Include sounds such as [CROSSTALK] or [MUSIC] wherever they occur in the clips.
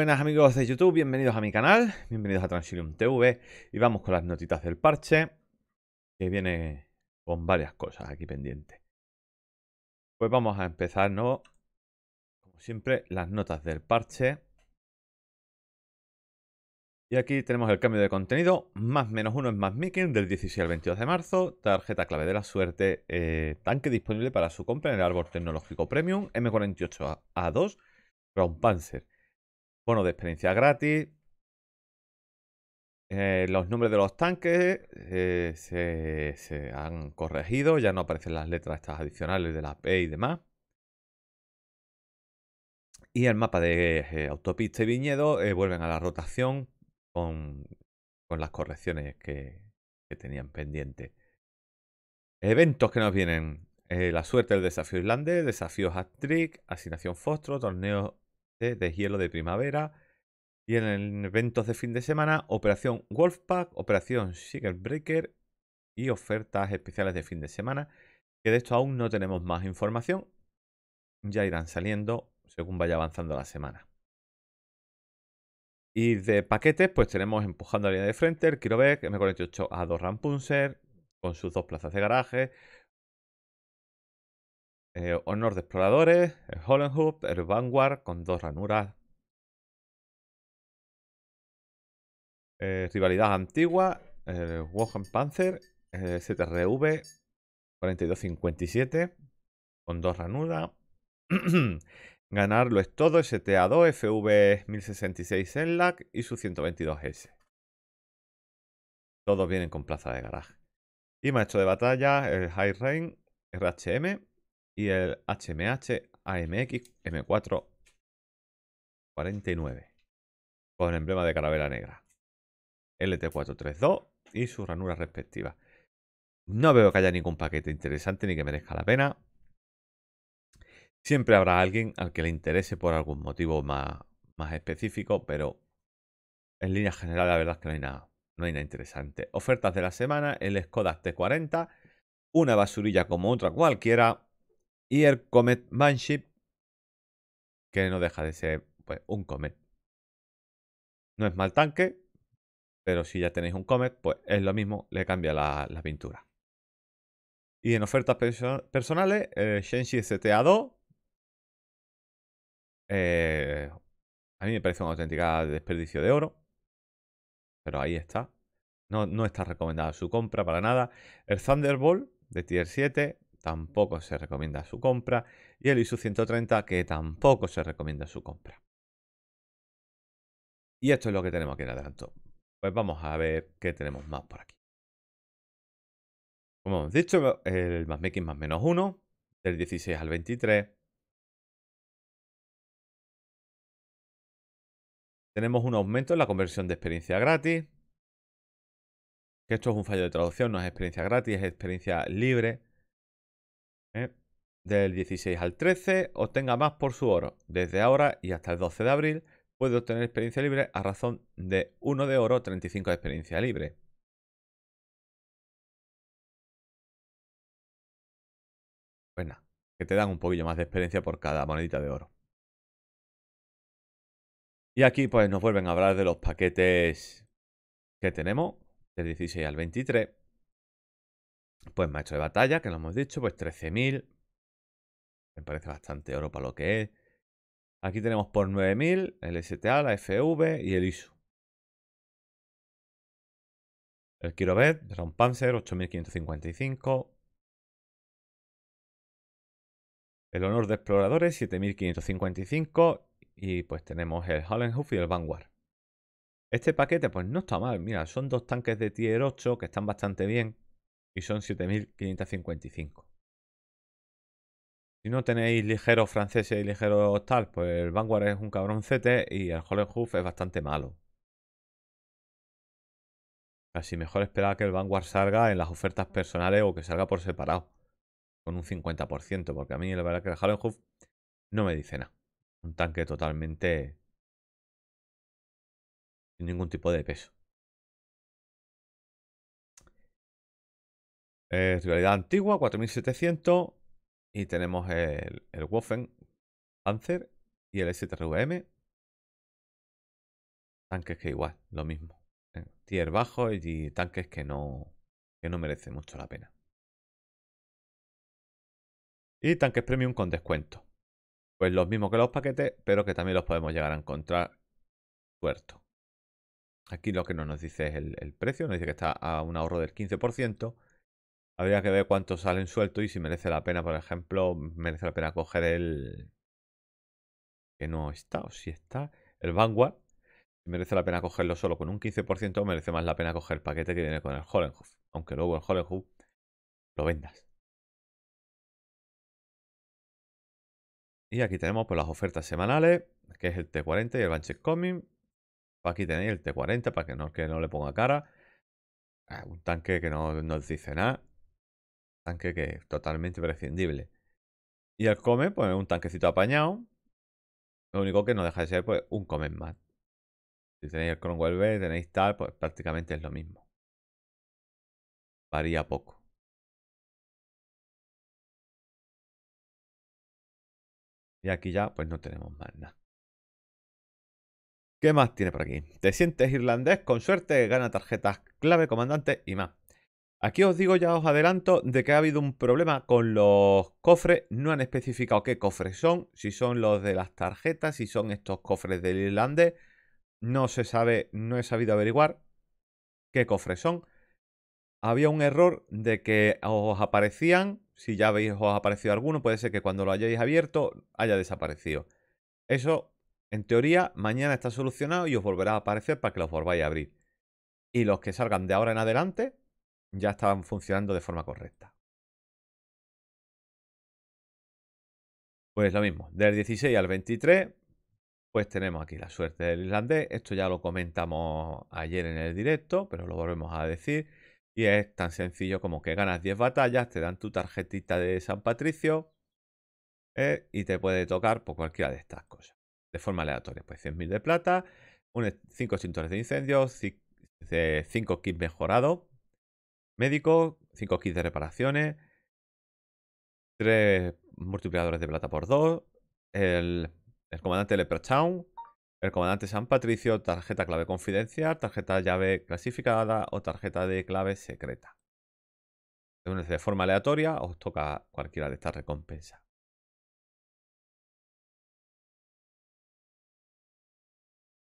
buenas amigos de YouTube, bienvenidos a mi canal, bienvenidos a Transilium TV y vamos con las notitas del parche que viene con varias cosas aquí pendientes. Pues vamos a empezar, ¿no? Como siempre, las notas del parche. Y aquí tenemos el cambio de contenido, más menos uno en más Mickey del 16 al 22 de marzo, tarjeta clave de la suerte, eh, tanque disponible para su compra en el árbol tecnológico premium, M48A2, Ground Panzer. Bueno, de experiencia gratis. Eh, los nombres de los tanques eh, se, han corregido, ya no aparecen las letras estas adicionales de la P y demás. Y el mapa de eh, autopista y viñedo vuelven a la rotación con, las correcciones que, tenían pendiente. Eventos que nos vienen. la suerte del desafío islandés, desafíos hat-trick, asignación Fostro, torneo este de hielo de primavera. Y en eventos de fin de semana, Operación Wolfpack, Operación Breaker y ofertas especiales de fin de semana. Que de esto aún no tenemos más información. Ya irán saliendo según vaya avanzando la semana. Y de paquetes, pues tenemos empujando la línea de frente el Kirovec M48 a dos Rampunser con sus dos plazas de garaje, eh, honor de exploradores, el eh, el Vanguard con dos ranuras. Eh, rivalidad antigua, el Wohan Panzer, el ZRV 4257 con dos ranuras. [CLEARS THROAT] Ganarlo es todo, STA2, FV 1066 Enlac y su 122S. Todos vienen con plaza de garaje. Y maestro de batalla, el High Rain, RHM, y el HMH AMX M4 49 con emblema de carabela negra. LT432 y sus ranuras respectivas. No veo que haya ningún paquete interesante ni que merezca la pena. Siempre habrá alguien al que le interese por algún motivo más, más específico, pero en línea general la verdad es que no hay nada. No hay nada interesante. Ofertas de la semana, el Skoda T40, una basurilla como otra cualquiera, y el Comet Manship, que no deja de ser pues, un Comet. No es mal tanque, pero si ya tenéis un Comet, pues es lo mismo, le cambia la, pintura. Y en ofertas personales, eh, Shenshi CTA2. Eh, a mí me parece una auténtica desperdicio de oro. Pero ahí está. No, no está recomendada su compra para nada. El Thunderbolt de tier 7 tampoco se recomienda su compra. Y el ISU 130, que tampoco se recomienda su compra. Y esto es lo que tenemos aquí en adelanto. Pues vamos a ver qué tenemos más por aquí. Como hemos dicho, el más making más menos 1, del 16 al 23. Tenemos un aumento en la conversión de experiencia gratis. Que esto es un fallo de traducción, no es experiencia gratis, es experiencia libre. ¿eh? del 16 al 13 obtenga más por su oro. Desde ahora y hasta el 12 de abril puede obtener experiencia libre a razón de 1 de oro, 35 de experiencia libre. Bueno, pues que te dan un poquillo más de experiencia por cada monedita de oro. Y aquí pues nos vuelven a hablar de los paquetes que tenemos del 16 al 23 pues maestro de batalla, que lo hemos dicho, pues 13.000. Me parece bastante oro para lo que es. Aquí tenemos por 9.000 el STA, la FV y el ISU. El Kirobet, Round Panzer, 8.555. El Honor de Exploradores, 7555. Y pues tenemos el Hallenhoof y el Vanguard. Este paquete pues no está mal, mira, son dos tanques de tier 8 que están bastante bien y son 7.555. Si no tenéis ligeros franceses y ligeros tal, pues el Vanguard es un cabroncete y el Hoof es bastante malo. Casi mejor esperar que el Vanguard salga en las ofertas personales o que salga por separado. Con un 50%, porque a mí la verdad es que el Hoof no me dice nada. Un tanque totalmente... Sin ningún tipo de peso. Eh, rivalidad antigua, 4700. Y tenemos el, el Waffen Panzer y el STRVM. Tanques que igual, lo mismo. Eh, tier bajo y tanques que no, que no merece mucho la pena. Y tanques premium con descuento. Pues los mismos que los paquetes, pero que también los podemos llegar a encontrar suelto. Aquí lo que no nos dice es el precio, nos dice que está a un ahorro del 15% Habría que ver cuántos salen suelto y si merece la pena, por ejemplo, merece la pena coger el... Que no está, o si está, el Vanguard. Merece la pena cogerlo solo con un 15% o merece más la pena coger el paquete que viene con el holenhof Aunque luego el holenhof lo vendas. Y aquí tenemos pues, las ofertas semanales, que es el T40 y el Banshee Coming. Pues aquí tenéis el T40 para que no, que no le ponga cara. Ah, un tanque que no, nos dice nada. Tanque que es totalmente prescindible. Y el come, pues un tanquecito apañado. Lo único que no deja de ser, pues, un come más. Si tenéis el Cromwell B, tenéis tal, pues prácticamente es lo mismo. Varía poco. Y aquí ya, pues no tenemos más nada. ¿Qué más tiene por aquí? Te sientes irlandés, con suerte, gana tarjetas clave, comandante y más. Aquí os digo, ya os adelanto, de que ha habido un problema con los cofres. No han especificado qué cofres son, si son los de las tarjetas, si son estos cofres del irlandés. No se sabe, no he sabido averiguar qué cofres son. Había un error de que os aparecían, si ya veis os ha aparecido alguno, puede ser que cuando lo hayáis abierto haya desaparecido. Eso, en teoría, mañana está solucionado y os volverá a aparecer para que los volváis a abrir. Y los que salgan de ahora en adelante, ya estaban funcionando de forma correcta. Pues lo mismo, del 16 al 23, pues tenemos aquí la suerte del islandés. Esto ya lo comentamos ayer en el directo, pero lo volvemos a decir. Y es tan sencillo como que ganas 10 batallas, te dan tu tarjetita de San Patricio eh, y te puede tocar por cualquiera de estas cosas. De forma aleatoria, pues 100.000 de plata, 5 extintores de incendios, 5 eh, kits mejorados médico, 5 kits de reparaciones, 3 multiplicadores de plata por 2, el, el comandante Leprechaun, el comandante San Patricio, tarjeta clave confidencial, tarjeta llave clasificada o tarjeta de clave secreta. De forma aleatoria os toca cualquiera de estas recompensas.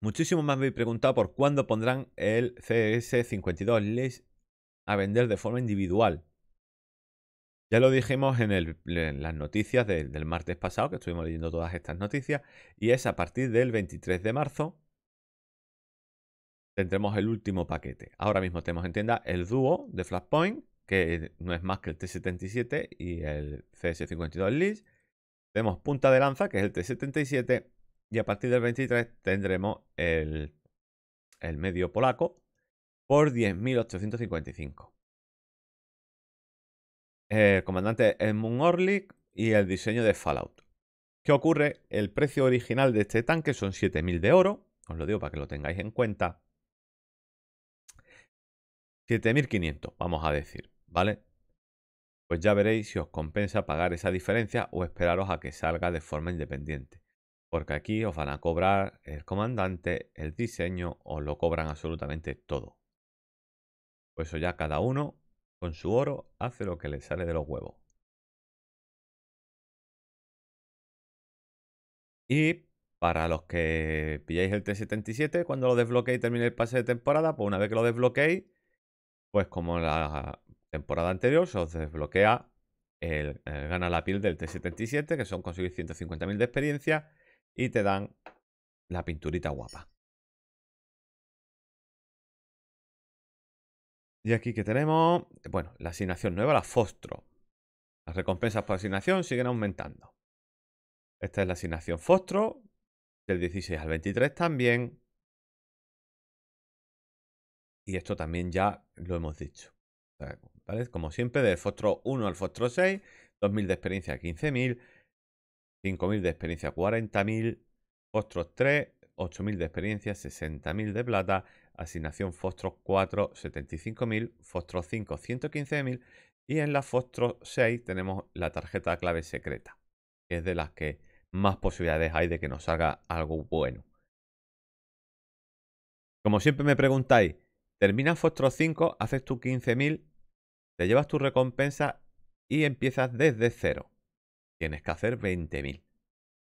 Muchísimos más me he preguntado por cuándo pondrán el CS52 Les a vender de forma individual. Ya lo dijimos en, las noticias del martes pasado, que estuvimos leyendo todas estas noticias, y es a partir del 23 de marzo tendremos el último paquete. Ahora mismo tenemos en tienda el dúo de Flashpoint, que no es más que el T77 y el CS52 List. Tenemos punta de lanza, que es el T77, y a partir del 23 tendremos el, el medio polaco, por 10.855. El eh, comandante Edmund Orlik y el diseño de Fallout. ¿Qué ocurre? El precio original de este tanque son 7.000 de oro. Os lo digo para que lo tengáis en cuenta. 7.500, vamos a decir, ¿vale? Pues ya veréis si os compensa pagar esa diferencia o esperaros a que salga de forma independiente. Porque aquí os van a cobrar el comandante, el diseño, os lo cobran absolutamente todo. Pues eso ya cada uno con su oro hace lo que le sale de los huevos. Y para los que pilláis el T77, cuando lo desbloqueéis y termine el pase de temporada, pues una vez que lo desbloqueéis, pues como en la temporada anterior, se os desbloquea el eh, gana la piel del T77, que son conseguir 150.000 de experiencia y te dan la pinturita guapa. Y aquí que tenemos, bueno, la asignación nueva, la Fostro. Las recompensas por asignación siguen aumentando. Esta es la asignación Fostro, del 16 al 23 también. Y esto también ya lo hemos dicho. ¿Vale? Como siempre, del Fostro 1 al Fostro 6, 2.000 de experiencia 15.000, 5.000 de experiencia 40.000, Fostro 3, 8.000 de experiencia, 60.000 de plata asignación Fostro 4 75.000, Fostro 5 115.000 y en la Fostro 6 tenemos la tarjeta clave secreta, que es de las que más posibilidades hay de que nos salga algo bueno. Como siempre me preguntáis, terminas Fostro 5, haces tu 15.000, te llevas tu recompensa y empiezas desde cero. Tienes que hacer 20.000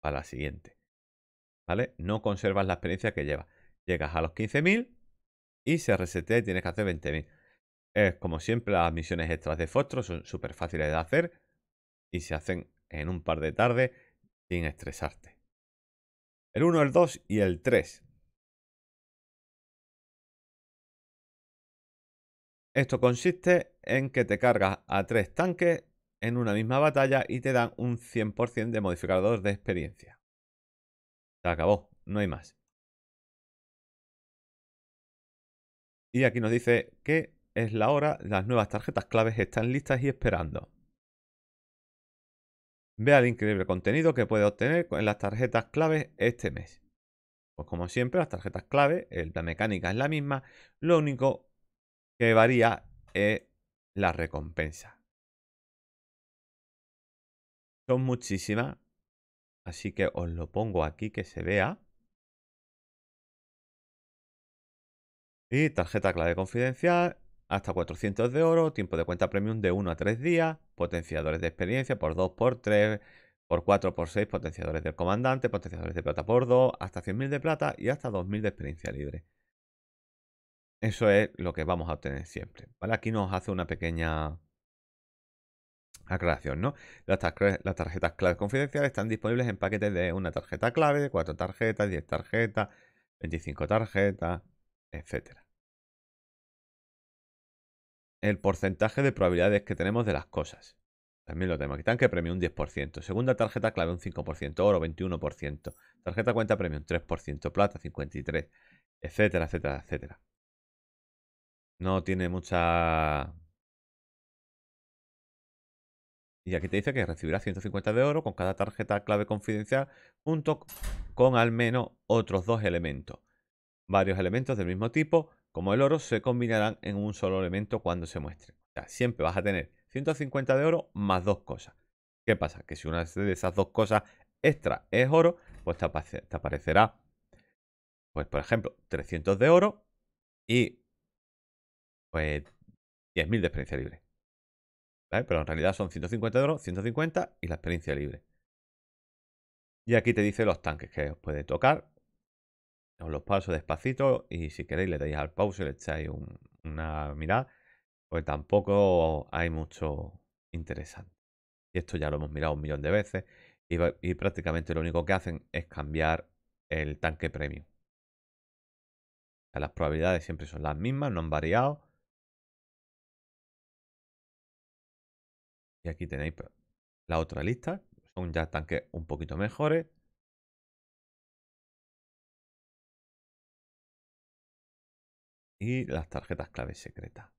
para la siguiente. ¿Vale? No conservas la experiencia que llevas. Llegas a los 15.000, y se resetea tienes que hacer 20.000. Es como siempre, las misiones extras de Fostro son súper fáciles de hacer y se hacen en un par de tardes sin estresarte. El 1, el 2 y el 3. Esto consiste en que te cargas a tres tanques en una misma batalla y te dan un 100% de modificadores de experiencia. Se acabó, no hay más. Y aquí nos dice que es la hora, las nuevas tarjetas claves están listas y esperando. Vea el increíble contenido que puede obtener con las tarjetas claves este mes. Pues como siempre, las tarjetas clave, la mecánica es la misma, lo único que varía es la recompensa. Son muchísimas, así que os lo pongo aquí que se vea. Y tarjeta clave confidencial, hasta 400 de oro, tiempo de cuenta premium de 1 a 3 días, potenciadores de experiencia por 2, por 3, por 4, por 6, potenciadores del comandante, potenciadores de plata por 2, hasta 100.000 de plata y hasta 2.000 de experiencia libre. Eso es lo que vamos a obtener siempre. Aquí nos hace una pequeña aclaración, Las, las tarjetas clave confidenciales están disponibles en paquetes de una tarjeta clave, 4 tarjetas, 10 tarjetas, 25 tarjetas, etc. El porcentaje de probabilidades que tenemos de las cosas. También lo tenemos. Aquí tanque premio un 10%. Segunda tarjeta clave un 5%. Oro 21%. Tarjeta cuenta premio un 3%. Plata 53%. Etcétera, etcétera, etcétera. No tiene mucha... Y aquí te dice que recibirá 150 de oro con cada tarjeta clave confidencial junto con al menos otros dos elementos. Varios elementos del mismo tipo, como el oro, se combinarán en un solo elemento cuando se muestre. siempre vas a tener 150 de oro más dos cosas. ¿Qué pasa? Que si una de esas dos cosas extra es oro, pues te, aparecerá, pues por ejemplo, 300 de oro y 10.000 pues, de experiencia libre. Pero en realidad son 150 de oro, 150 y la experiencia libre. Y aquí te dice los tanques que os puede tocar os los paso despacito y si queréis le dais al pause y le echáis una mirada, porque tampoco hay mucho interesante. Y esto ya lo hemos mirado un millón de veces y, prácticamente lo único que hacen es cambiar el tanque premium. las probabilidades siempre son las mismas, no han variado. Y aquí tenéis pues, la otra lista. Son ya tanques un poquito mejores. y las tarjetas clave secretas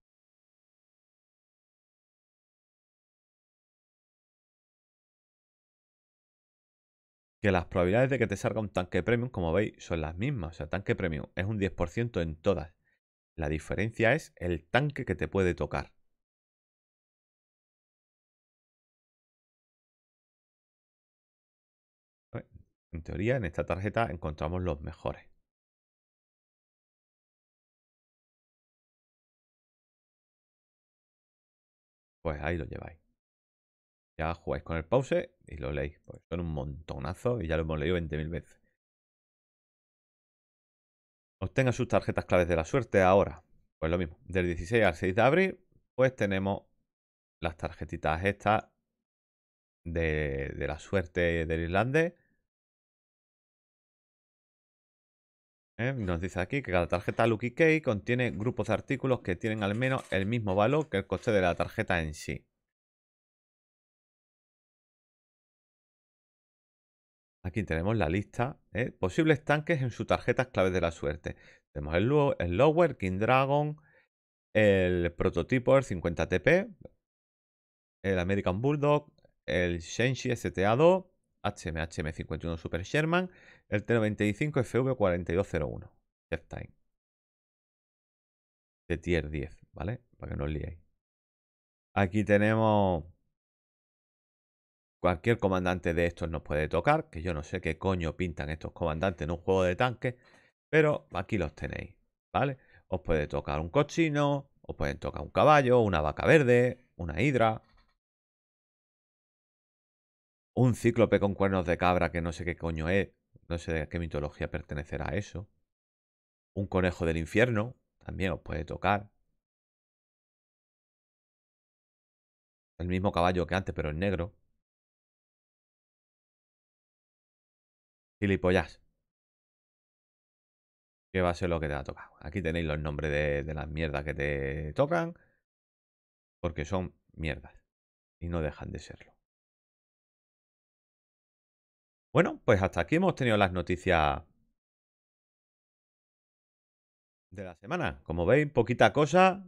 Que las probabilidades de que te salga un tanque premium, como veis, son las mismas. O sea, tanque premium es un 10% en todas. La diferencia es el tanque que te puede tocar. En teoría, en esta tarjeta encontramos los mejores. pues ahí lo lleváis. Ya jugáis con el pause y lo leéis. Pues son un montonazo y ya lo hemos leído 20.000 veces. Obtenga sus tarjetas claves de la suerte ahora. Pues lo mismo. Del 16 al 6 de abril, pues tenemos las tarjetitas estas de, la suerte del Irlande. ¿eh? Nos dice aquí que cada tarjeta Lucky Key contiene grupos de artículos que tienen al menos el mismo valor que el coste de la tarjeta en sí. Aquí tenemos la lista. ¿eh? Posibles tanques en sus tarjetas claves de la suerte. Tenemos el, el Lower, King Dragon, el prototipo, 50TP, el American Bulldog, el Shenshi STA2, HMHM51 Super Sherman, el T95 FV4201. time. De tier 10, ¿vale? Para que no os liéis. Aquí tenemos... Cualquier comandante de estos nos puede tocar, que yo no sé qué coño pintan estos comandantes en un juego de tanques, pero aquí los tenéis, ¿vale? Os puede tocar un cochino, os pueden tocar un caballo, una vaca verde, una hidra, un cíclope con cuernos de cabra que no sé qué coño es, no sé de qué mitología pertenecerá eso. Un conejo del infierno también os puede tocar. El mismo caballo que antes, pero en negro. Gilipollas. ¿Qué va a ser lo que te va a Aquí tenéis los nombres de las mierdas que te tocan. Porque son mierdas. Y no dejan de serlo. Bueno, pues hasta aquí hemos tenido las noticias de la semana. Como veis, poquita cosa.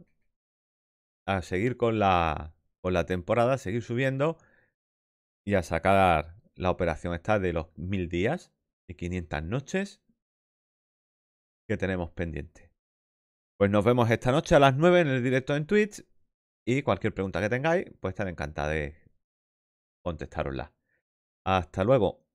A seguir con la, temporada, a seguir subiendo y a sacar la operación esta de los mil días y 500 noches que tenemos pendiente. Pues nos vemos esta noche a las 9 en el directo en Twitch y cualquier pregunta que tengáis, pues estaré encantada de contestarosla. Hasta luego.